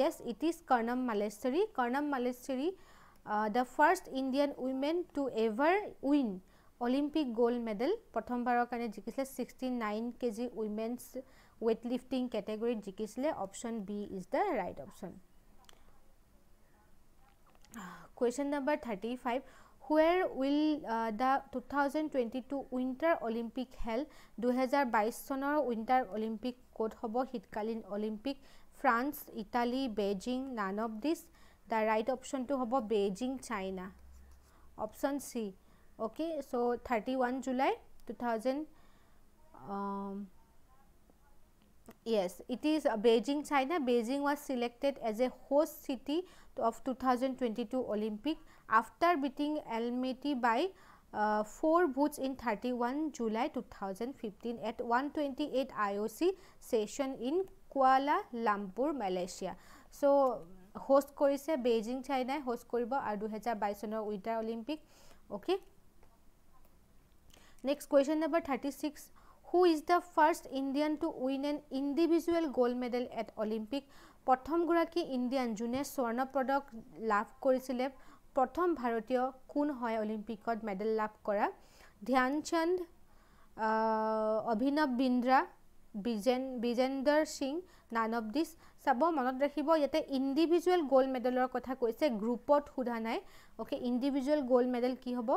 yes it is karnam malleshwari karnam malleshwari uh, the first indian women to ever win olympic gold medal pratham baro kane jikisle 69 kg women's weightlifting category jikisle option b is the right option question number 35 where will uh, the 2022 winter olympic held 2022 sonor winter olympic kot hobo hitkalin olympic France Italy Beijing none of this the right option to हम Beijing China option C okay so thirty one July two thousand yes it is Beijing China Beijing was selected as a host city of two thousand twenty two Olympic after beating Almaty by four votes in thirty one July two thousand fifteen at one twenty eight I O C session in Kuala Lumpur Malaysia so' host কৰিছে বেইজিং চাইনাই হোষ্ট কৰিব আৰু দুহেজাৰ বাইছ চনৰ winter Olympic okay next question number thirty six who is the first Indian to win an individual gold medal at Olympic প্ৰথমগৰাকী ইণ্ডিয়ান যোনে স্বৰ্ণ পদক লাভ কৰিছিলে প্ৰথম ভাৰতীয় কোন হয় অলিম্পিকত মেডেল লাভ কৰা ধ্যান চান্দ অভিনৱ বিন্দ্ৰা বিজেন বিজেন্দৰ সিং নান নানৱ দিছ চাব মনত ৰাখিব ইয়াতে ইণ্ডিভিজুৱেল গ'ল্ড মেডেলৰ কথা কৈছে গ্ৰুপত সোধা নাই অ'কে ইণ্ডিভিজুৱেল গ'ল্ড মেডেল কি হ'ব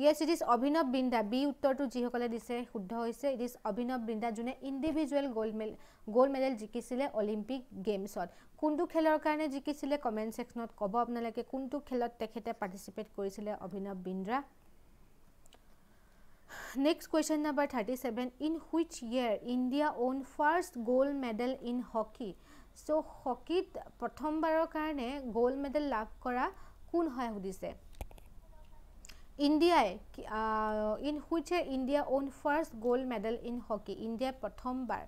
য়েছ it is Abhinav Brinda B উত্তৰটো যিসকলে দিছে শুদ্ধ হৈছে ইট ইজ অভিনৱ বৃন্দা যোনে ইণ্ডিভিজুৱেল গ'ল্ড মেল গ'ল্ড মেডেল জিকিছিলে অলিম্পিক গেমছত কোনটো খেলৰ কাৰণে জিকিছিলে কমেণ্ট ছেকশ্যনত ক'ব আপোনালোকে কোনটো খেলত তেখেতে পাৰ্টিচিপেট কৰিছিলে Abhinav Bindra next question number thirty seven in which year India won first gold medal in hockey so' হকীত প্ৰথমবাৰৰ কাৰণে গ'ল্ড মেডেল লাভ কৰা কোন হয় সুধিছে ইণ্ডিয়াই in which year India won first gold medal in hockey ইণ্ডিয়াই প্ৰথমবাৰ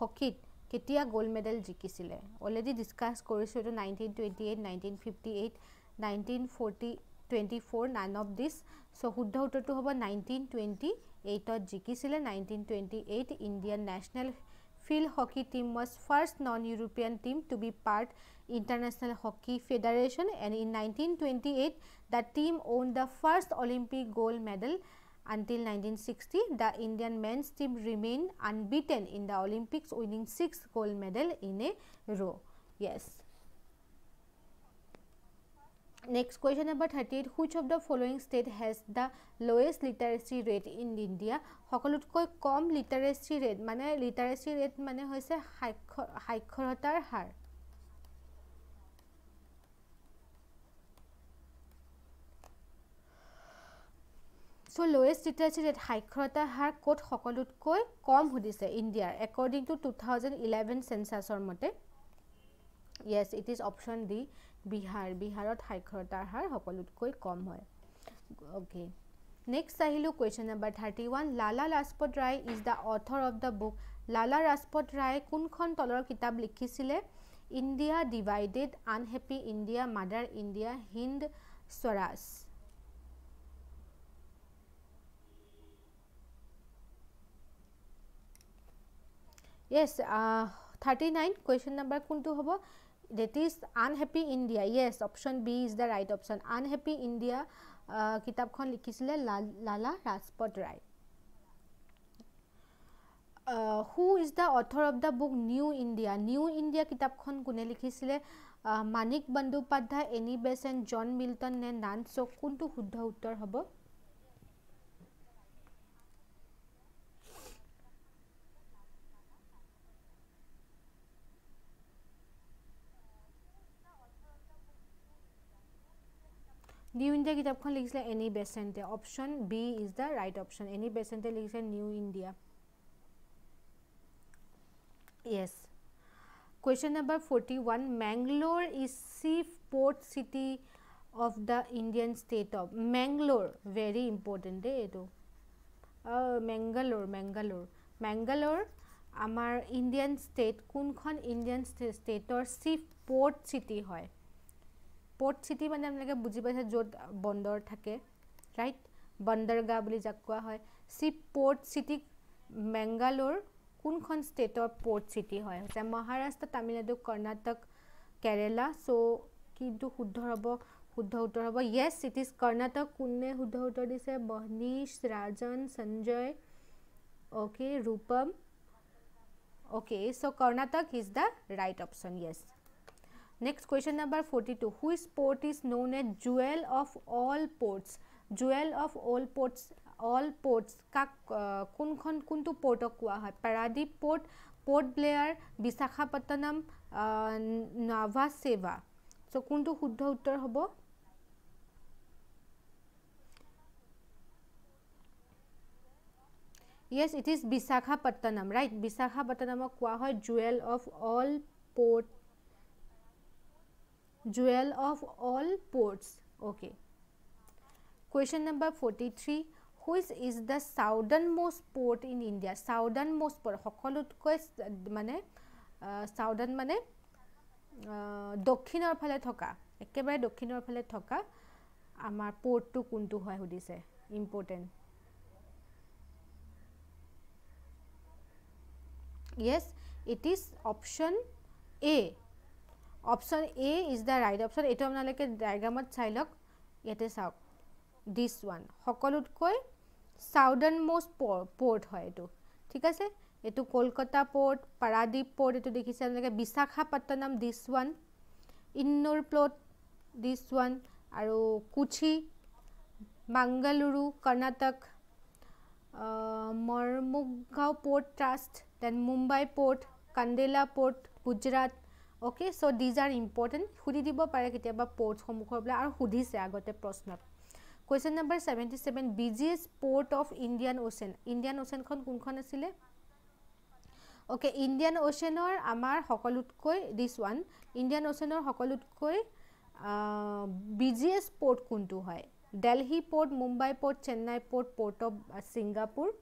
হকীত কেতিয়া গ'ল্ড মেডেল জিকিছিলে অলৰেডি ডিছকাছ কৰিছোঁ এইটো nineteen twenty eight nineteen fifty eight nineteen forty twenty four none of this so' শুদ্ধ উত্তৰটো হ'ব নাইনটিন এইটত জিকিছিলে nineteen twenty eight Indian national field hockey team was first non European team to be part International Hockey Federation and in nineteen twenty eight the team won the first Olympic gold medal Until 1960, the Indian men's team remained unbeaten in the Olympics, winning six gold medal in a row. Yes. Next question number 38. Which of the following state has the lowest literacy rate in India? সকলোতকৈ কম লিটাৰেচি ৰেট মানে লিটাৰেচি ৰেট মানে হৈছে সাক্ষৰ সাক্ষৰতাৰ হাৰ বিশ্ব লোয়েষ্ট লিটাৰেচিৰেট সাক্ষৰতাৰ হাৰ ক'ত সকলোতকৈ কম সুধিছে ইণ্ডিয়াৰ according to two thousand eleven চেঞ্চাছৰ মতে yes it is option D Bihar বিহাৰত সাক্ষৰতাৰ হাৰ সকলোতকৈ কম হয় অ'কে নেক্সট আহিলোঁ question number thirty one Lala Lajpat Rai is the author of the book Lala Lajpat Rai কোনখন তলৰ কিতাপ লিখিছিলে India divided unhappy India mother India Hind Swaraj yes uh, 39 question number kuntu hobo that is unhappy india yes option b is the right option unhappy india uh, kitab khon likhisile lala rajpot rai uh, who is the author of the book new india new india kitab khon kune likhisile uh, manik bandupadhyay annie besant john milton ne nan so kuntu shuddha uttar hobo India কিতাপখন লিখিছিলে Annie Besant option B is the right option Annie Besant লিখিছিলে new India yes question number forty one Mangalore is chief port city of the Indian state of Mangalore very important দেই এইটো মেংগালোৰ মেংগালোৰ মেংগালোৰ আমাৰ ইণ্ডিয়ান ষ্টেট কোনখন ইণ্ডিয়ান ষ্টেটৰ চিফ পৰ্ট চিটি হয় পৰ্ট চিটি মানে আপোনালোকে বুজি পাইছে য'ত বন্দৰ থাকে ৰাইট বন্দৰগা বুলি যাক কোৱা হয় চি পৰ্ট চিটিক মেংগালোৰ কোনখন ষ্টেটৰ পৰ্ট চিটি হয় হৈছে মহাৰাষ্ট্ৰ তামিলনাডু কৰ্ণাটক কেৰেলা চ' কিন্তু শুদ্ধ হ'ব শুদ্ধ উত্তৰ হ'ব য়েছ ইট ইজ কৰ্ণাটক কোনে শুদ্ধ উত্তৰ দিছে Bahnish Rajan Sanjay okay Rupam okay so' Karnataka is the right option yes next question number 42 which port is known as jewel of all ports jewel of all ports all ports ka kun khon kun to port ko hai paradip port port blair visakhapatnam nava seva so kun to shuddha uttar hobo yes it is visakhapatnam right visakhapatnam ko kua hai jewel of all ports jewel of all ports okay question number 43 which is the southernmost port in india southernmost port hokolut koi mane southern mane dakshinor phale thoka ekebare dakshinor phale thoka amar port tu kuntu hoy hudise important yes it is option a option A is the right option এইটো আপোনালোকে ডায়েগ্ৰামত চাই লওক ইয়াতে চাওক দিছ ওৱান সকলোতকৈ ছাউদাৰ্ণ মষ্ট পৰ্ট হয় এইটো ঠিক আছে এইটো কলকাতা পৰ্ট পাৰাদ্বীপ পৰ্ট এইটো দেখিছে আপোনালোকে Visakhapatnam this one Ennore port this one আৰু Kochi Mangaluru Karnataka Mormugao port trust then Mumbai port Kandla port Gujarat okay so' these are important সুধি দিব পাৰে কেতিয়াবা পৰ্টসমূহৰ পৰা আৰু সুধিছে আগতে প্ৰশ্নত question number seventy seven biggest port of Indian ocean Indian অ'চেনখন কোনখন আছিলে অ'কে ইণ্ডিয়ান অ'চেনৰ আমাৰ সকলোতকৈ দিছ ওৱান ইণ্ডিয়ান অ'চেনৰ সকলোতকৈ বিজিয়েষ্ট পৰ্ট কোনটো হয় Delhi port Mumbai port Chennai port port of Singapore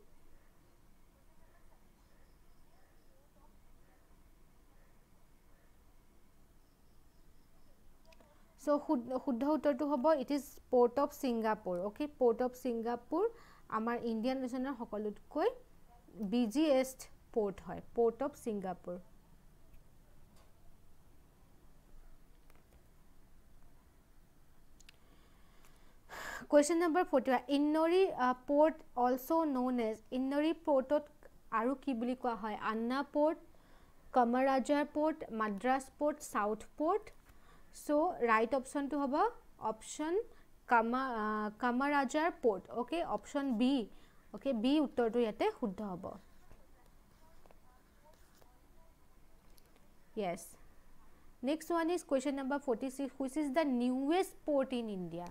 so শুদ্ধ উত্তৰটো হ'ব it is port of Singapore okay port of Singapore আমাৰ ইণ্ডিয়ান ৰিজনৰ সকলোতকৈ বিজিয়েষ্ট পৰ্ট হয় port of Singapore question number forty one Ennore port also' known as Ennore পৰ্টত আৰু কি বুলি কোৱা হয় Anna port Kamarajar port Madras port south port so' right অপশ্যনটো হ'ব option Kama Kamarajar port okay option B okay B উত্তৰটো ইয়াতে শুদ্ধ হ'ব yes next one is question number forty six which is the newest port in India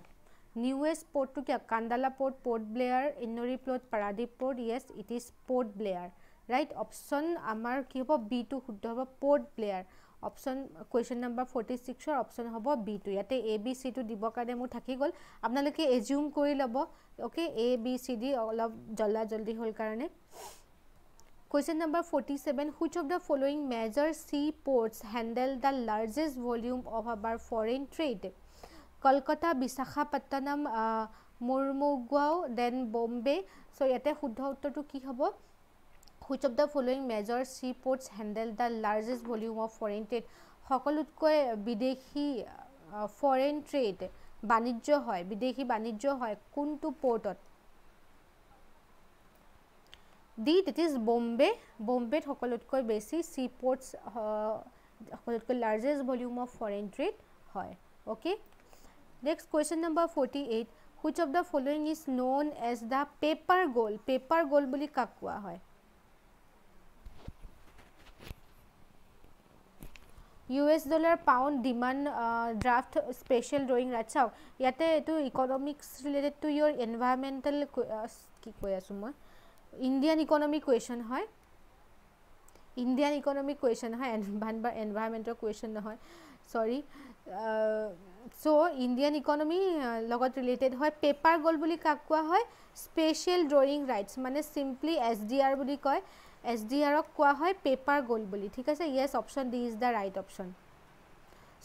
newest পৰ্টটো কিয় Kandla port port Blair Ennore port Paradip port yes it is port Blair right option আমাৰ কি হ'ব বিটো শুদ্ধ হ'ব port Blair option question number forty ছিক্সৰ অপশ্যন হ'ব বি বিটো ইয়াতে এ বি চিটো দিবৰ কাৰণে মোৰ থাকি গ'ল আপোনালোকে এজিউম কৰি ল'ব okay A B C D অলপ জল্দা জল্দি হ'ল কাৰণে question number forty seven which of the following major sea ports handle the largest volume of our foreign trade Kolkata Visakhapatnam Mormugao then Bombay so' ইয়াতে শুদ্ধ উত্তৰটো কি হ'ব which of the following major sea ports handle the largest volume of foreign trade সকলোতকৈ বিদেশী ফৰেইন ট্ৰেড বাণিজ্য হয় বিদেশী বাণিজ্য হয় কোনটো পৰ্টত দি ডেট ইজ বম্বে বম্বেত সকলোতকৈ বেছি চি পোৰ্টছ সকলোতকৈ largest volume of foreign trade হয় okay next question number forty eight which of the following is known as the paper gold paper gold বুলি কাক কোৱা হয় US dollar pound demand draft special drawing right চাওক ইয়াতে এইটো economics related to your environmental কি কৈ আছোঁ মই ইণ্ডিয়ান ইকনমিক কুৱেশ্যন হয় ইণ্ডিয়ান ইকনমিক কুৱেশ্যন হয় এনভাইন বা এনভাইৰমেণ্টৰ কুৱেশ্যন নহয় চৰি চ' ইণ্ডিয়ান ইকনমি লগত ৰিলেটেড হয় পেপাৰ গ'ল বুলি কাক কোৱা হয় স্পেচিয়েল ড্ৰয়িং ৰাইটছ মানে চিম্পলি এছ ডি আৰ বুলি কয় এছ ডি আৰক কোৱা হয় পেপাৰ গল বুলি ঠিক আছে yes option D is the right option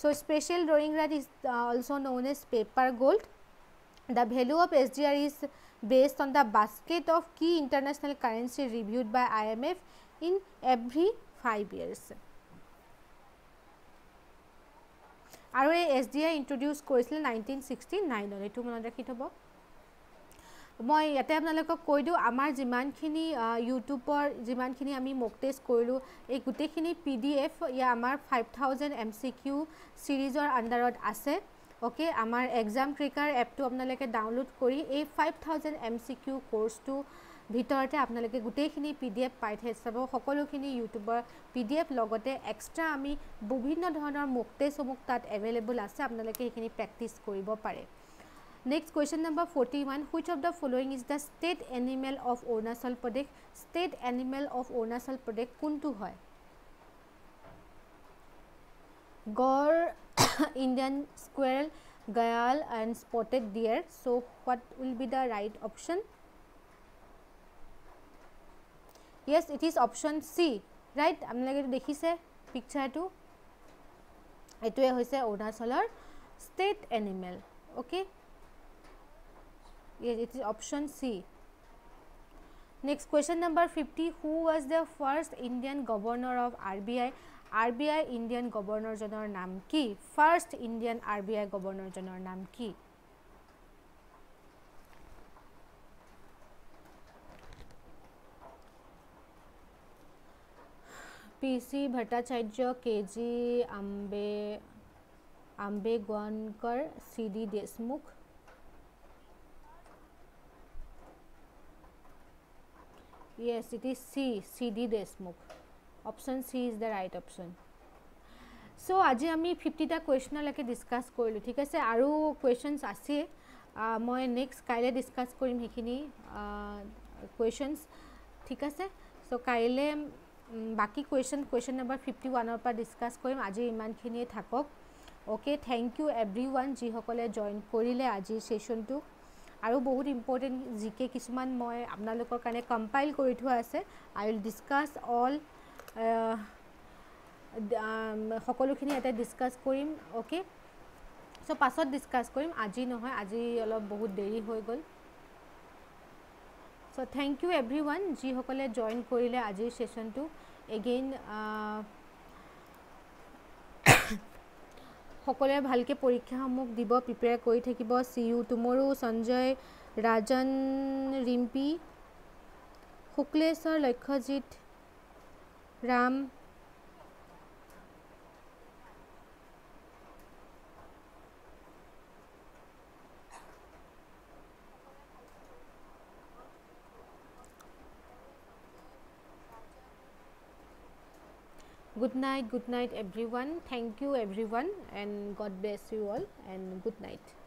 so' special drawing right is also' known as paper gold the value of S D R is based on the basket of key international currency reviewed by I M F in every five years আৰু এই এছ ডি আই ইণ্ট্ৰডিউচ কৰিছিলে নাইনটিন ছিক্সটি নাইনত এইটো মনত ৰাখি থ'ব মই ইয়াতে আপোনালোকক কৈ দিওঁ আমাৰ যিমানখিনি ইউটিউবৰ যিমানখিনি আমি মোক টেষ্ট কৰিলোঁ এই গোটেইখিনি পি ডি এফ ইয়াৰ আমাৰ five thousand M C Q ছিৰিজৰ আণ্ডাৰত আছে অ'কে আমাৰ এক্সাম ক্ৰিকাৰ এপটো আপোনালোকে ডাউনলোড কৰি এই five thousand M C Q কৰ্চটো ভিতৰতে আপোনালোকে গোটেইখিনি পি ডি এফ পাই থৈ চাব সকলোখিনি ইউটিউবৰ পি ডি এফ লগতে এক্সট্ৰা আমি বিভিন্ন ধৰণৰ মোক মুক্তেচসমূহ তাত এভেইলেবল আছে আপোনালোকে সেইখিনি প্ৰেক্টিচ কৰিব পাৰে next question number forty one which of the following is the state animal of Arunachal Pradesh state animal of Arunachal Pradesh कौन तो है gaur Indian squirrel gayal and spotted deer so what will be the right option yes it is option C right आपको देखी से पिक्चार तो यह Arunachal state animal okay okay? yes it is option c next question number 50 who was the first indian governor of rbi RBI Indian গভৰ্ণৰজনৰ নাম কি first Indian R B I গভৰ্ণৰজনৰ নাম কি P C Bhattacharya K G Ambe Ambegaonkar C D Deshmukh yes it is c cd desmukh option C is the right option so' আজি আমি ফিফটিটা কুৱেশ্যনলৈকে ডিছকাছ কৰিলোঁ ঠিক আছে আৰু কুৱেশ্যনছ আছে মই নেক্সট কাইলৈ ডিছকাছ কৰিম সেইখিনি কুৱেশ্যনছ ঠিক আছে চ' কাইলৈ বাকী কুৱেশ্যন কুৱেশ্যন নাম্বাৰ ফিফটি ওৱানৰ পৰা ডিছকাছ কৰিম আজি ইমানখিনিয়ে থাকক okay thank you everyone যিসকলে জইন কৰিলে আজিৰ ছেশ্যনটোক আৰু বহুত ইম্পৰ্টেণ্ট জি কে কিছুমান মই আপোনালোকৰ কাৰণে কম্পাইল কৰি থোৱা আছে আই উইল ডিছকাছ অল সকলোখিনি ইয়াতে ডিছকাছ কৰিম অ'কে চ' পাছত ডিছকাছ কৰিম আজি নহয় আজি অলপ বহুত দেৰি হৈ গ'ল so' thank you everyone যিসকলে জইন কৰিলে আজিৰ ছেশ্যনটো এগেইন uh, সকলোৱে ভালকৈ পৰীক্ষাসমূহ দিব প্ৰিপেয়াৰ কৰি থাকিব see you Tumoru Sanjay Rajan Rimpi Shukleswar Lakshyajit Ram good night good night everyone thank you everyone and god bless you all and good night